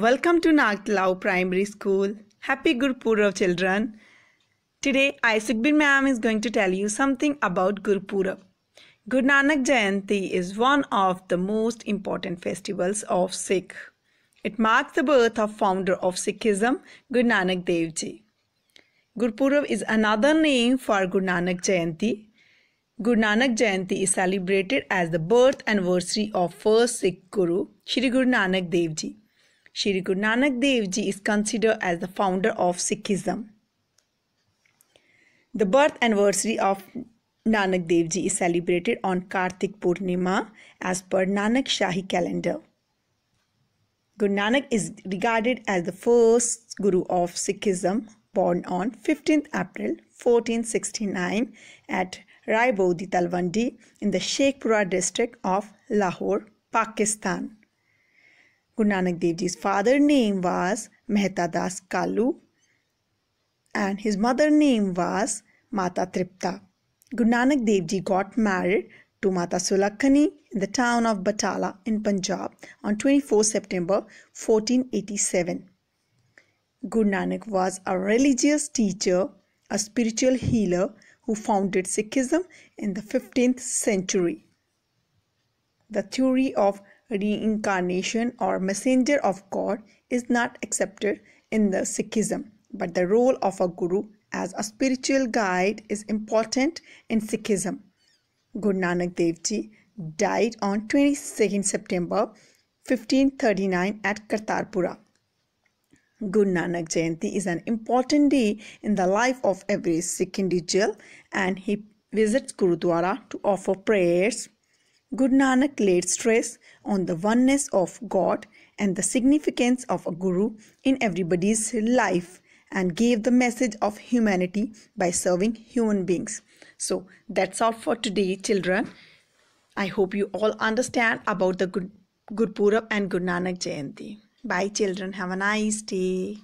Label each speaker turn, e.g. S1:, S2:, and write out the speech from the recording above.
S1: Welcome to Nagtlau Primary School. Happy Gurpurab children. Today Bin ma'am is going to tell you something about Gurpurab. Guru Nanak Jayanti is one of the most important festivals of Sikh. It marks the birth of founder of Sikhism, Guru Nanak Dev Ji. Gurpurab is another name for Guru Nanak Jayanti. Guru Nanak Jayanti is celebrated as the birth anniversary of first Sikh Guru, Shri Guru Nanak Dev Ji. Shri Guru Nanak Dev Ji is considered as the founder of Sikhism. The birth anniversary of Nanak Dev Ji is celebrated on Kartik Purnima as per Nanak Shahi calendar. Guru Nanak is regarded as the first Guru of Sikhism, born on 15th April 1469 at Raibodi Talwandi in the Sheikhpura district of Lahore, Pakistan. Guru Nanak Dev Ji's father name was Mehta Das Kalu and his mother name was Mata Tripta. Guru Nanak Dev Ji got married to Mata Sulakhani in the town of Batala in Punjab on 24 September 1487. Guru Nanak was a religious teacher, a spiritual healer who founded Sikhism in the 15th century. The theory of reincarnation or messenger of God is not accepted in the Sikhism, but the role of a guru as a spiritual guide is important in Sikhism. Guru Nanak Dev Ji died on twenty second September 1539 at Kartarpura. Guru Nanak Jayanti is an important day in the life of every Sikh individual and he visits Gurudwara to offer prayers. Guru Nanak laid stress on the oneness of God and the significance of a guru in everybody's life and gave the message of humanity by serving human beings. So that's all for today, children. I hope you all understand about the Gurpurab and Guru Nanak Jayanti. Bye, children. Have a nice day.